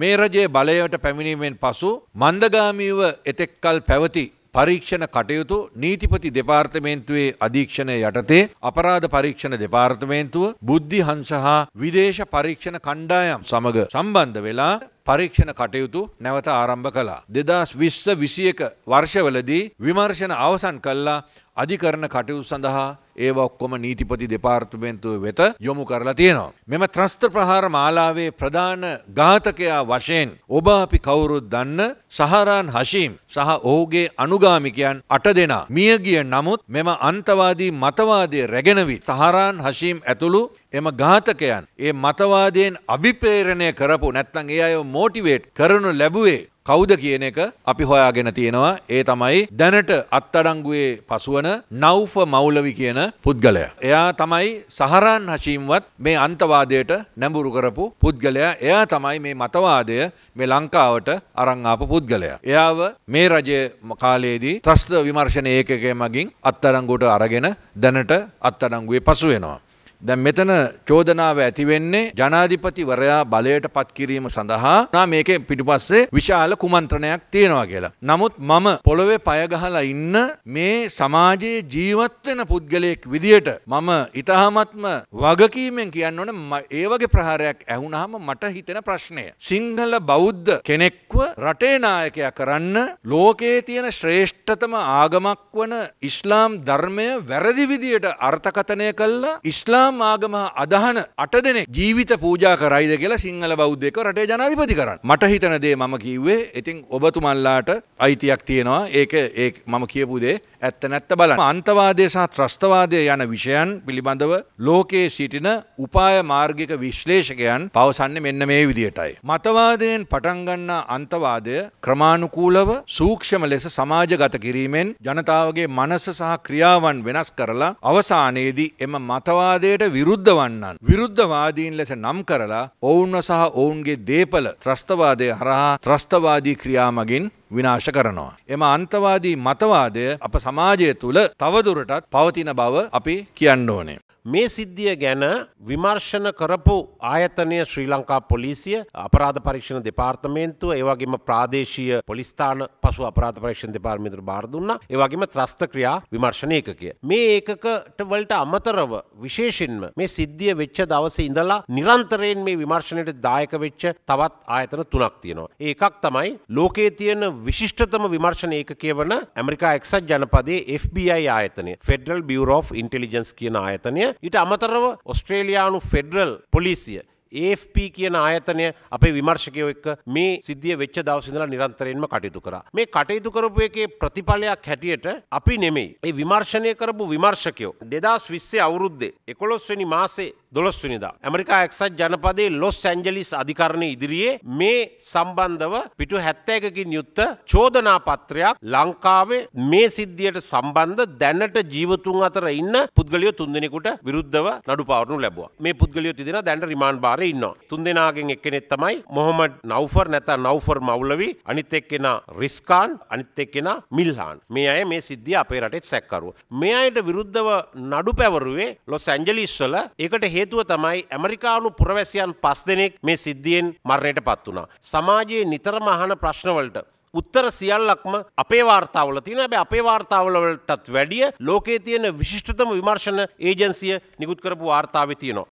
මේ රජයේ බලයට පැමිණීමෙන් පසු මන්දගාමීව එතෙක්කල් පැවති පරීක්ෂණ කටයුතු නීතිපති දෙපාර්තමේන්තුවේ අධීක්ෂණය යටතේ අපරාධ පරීක්ෂණ දෙපාර්තමේන්තුව බුද්ධි හංස හා විදේශ පරීක්ෂණ කණ්ඩායම් සමග සම්බන්ධ වෙලා පරීක්ෂණ කටයුතු නැවත ආරම්භ කළා. දෙදස් විශ්ස විසියක වර්ෂවලදී විමර්ශන අවසන් කල්ලා අධිකරණ කටයුතු සඳහා ඒ ඔක්කොම නීතිපති දෙපාර්තමේන්තුව වෙත යොමු කරලා තියෙනවා. මෙම ත්‍රස්ත ප්‍රහාර මාලාවේ ප්‍රධාන ඝාතකයා වශයෙන් ඔබ අපි කවුරුත් දන්න සහරාන් හශීම් සහ ඔහුගේ අනුගාමිකයන් අට දෙනා මියගිය නමුත් මෙම අන්තවාදී මතවාදය රැගෙනවී සහරාන් හශීම් ඇතුළු එම ඝාතකයන් ඒ මතවාදයෙන් අභිප්‍රේරණය කරපු නැත්නම් ඒ අයව මෝටිවේට් කරනු ලැබුවේ කවුද කියන එක අපි හොයාගෙන තියෙනවා ඒ තමයි දැනට අත්තඩංගුවේ පසුවන නෞෆ මෞලවි කියන පුද්ගලය. එයා තමයි සහරාන් හශීම්වත් මේ අන්තවාදයට නැඹුරු කරපු පුද්ගලයා එයා තමයි මේ මතවාදය මේ ලංකාවට අරංආපු පුද්ගලයා. එයාව මේ රජය කාලයේදී ත්‍රස්ත විමර්ශන ඒකකය මගින් අත්තඩංගුවට අරගෙන දැනට අත්තඩංගුවේ පසු වෙනවා. දැන් මෙතන චෝදනාව ඇති වෙන්නේ ජනාධිපතිවරයා බලයට පත් කිරීම සඳහා නා මේකේ පිටිපස්සේ විශාල කුමන්ත්‍රණයක් තියෙනවා කියලා. නමුත් මම පොළවේ පය ගහලා ඉන්න මේ සමාජයේ ජීවත් වෙන පුද්ගලයෙක් විදියට මම ඊටාමත්ම වගකීමෙන් කියන්න ඕනේ ඒ වගේ ප්‍රහාරයක් ඇහුනහම මට හිතෙන ප්‍රශ්නය. සිංහල බෞද්ධ කෙනෙක්ව රටේ නායකයා කරන්න ලෝකයේ තියෙන ශ්‍රේෂ්ඨතම ආගමක් වන ඉස්ලාම් ධර්මය වැරදි විදියට අර්ථකථනය කළා ඉස්ලාම් ඉස්ලාම් ආගම අදහන අට දෙනෙක් ජීවිත පූජා කරයිද කියලා සිංහල බෞද්ධයක රටේ ජනාධිපති කරන්න. මට හිතන දේ මම කිව්වේ ඉතින් ඔබතුමල්ලාට අයිතියක් තියෙනවා ඒක ඒ මම කියපු දේ ඇත්ත නැත්ත බලන්න. අන්තවාදය සහ ත්‍රස්තවාදය යන විෂයන් පිළිබඳව ලෝකයේ සිටින උපාය මාර්ගික විශ්ලේෂකයන් පවසන්නේ මෙන්න මේ විදියටයි. මතවාදයෙන් පටන් ගන්නා අන්තවාදය ක්‍රමානුකූලව සූක්ෂම ලෙස සමාජගත කිරීමෙන් ජනතාවගේ මනස සහ ක්‍රියාවන් වෙනස් කරලා අවසානයේදී එම මතවාදයට ක්‍රමයට විරුද්ධ වන්නන් විරුද්ධවාදීන් ලෙස නම් කරලා ඔවුන්ව සහ ඔවුන්ගේ දේපල ත්‍රස්තවාදය හරහා ත්‍රස්තවාදී ක්‍රියාමගින් විනාශ කරනවා. එම අන්තවාදී මතවාදය අප සමාජය තුළ තවදුරටත් පවතින බව අපි කියන්න ඕනේ. මේ සිද්ධිය ගැන විමර්ශන කරපු ආයතනය ශ්‍රී ලංකා පොලිසිය අපරාධ පරීක්ෂණ දෙපාර්තමේන්තුව ඒවගේම ප්‍රාදේශීය පොලිස්ථාන පසු අපරාධ පරීක්ෂණ දෙපාර්මිතර බාරදුන්න ඒවගේම ත්‍රස්ත ක්‍රියා විමර්ශනයකය. මේ ඒකකට වලට අමතරව විශේෂෙන්ම මේ සිද්ධිය වෙච්ච දවස ඉඳලා නිරන්තරයෙන් මේ විමර්ශණයට දායක වෙච්ච තවත් ආයතන තුනක් තියෙනවා. ඒකක් තමයි ලෝකයේ තියෙන විශිෂ්ටතම විමර්ශන ඒකකය වන ඇමරිකා එක්සත් ජනපදේ FBI ආයතනය ෆෙඩල් බියරෝ ඉන්ටලිජන්ස් කියන ආයතනය ඊට අමතරව ඔස්ට්‍රේලයානු ෆෙඩරල් පොලිසිය AFP කියන ආයතනය අපේ විමර්ශකයෝ එක්ක මේ සිද්ධිය වෙච්ච දවසිඳලා නිරන්තරයෙන්ම කටයුතු කරා. මේ කටයුතු කරපු එකේ ප්‍රතිඵලයක් හැටියට අපි නෙමෙයි. ඒ විමර්ශනය කරපු විමර්ශකයෝ 2020 අවුරුද්දේ 11 වෙනි මාසේ 12 වෙනිදා ඇමරිකා එක්සත් ජනපදයේ ලොස් ඇන්ජලිස් අධිකරණය ඉදිරියේ මේ සම්බන්ධව පිටු 71කින් යුක්ත චෝදනා පත්‍රයක් ලංකාවේ මේ සිද්ධියට සම්බන්ධ දැනට ජීවතුන් අතර ඉන්න පුද්ගලයෝ තුන්දෙනෙකුට විරුද්ධව නඩු පවරනු ලැබුවා. මේ පුද්ගලයෝ තිදෙනා දැනට රිමාන්ඩ් බාර හරින්න. තුන්දෙනගෙන් එකනෙත් තමයි මොහොමඩ් නවෆර් නැත නවෆර් මවුලවි අනිත් එක්කෙන රිස්කාන් අනිත් එක්කෙන මිල්හාන් මේ අය මේ සිද්ධිය අපේ රටෙත් සැක්කරුව. මේ අයට විරුද්ධව නඩු පැවරුවේ ලොස් ඇන්ජලිස්වල ඒකට හේතුව තමයි ඇමරිකානු පුරවැසියන් පස් දෙනෙක් මේ සිද්ධියෙන් මරණයට පත් වුණා. සමාජයේ නිතරම අහන ප්‍රශ්නවලට උත්තර සියල්ලක්ම අපේ වාර්තාවල තියෙන හැබැයි අපේ වාර්තාවලටත් වැඩිය ලෝකයේ තියෙන විශිෂ්ටතම විමර්ශන ඒජන්සිය නිකුත් කරපු වාර්තාවේ තියෙනවා.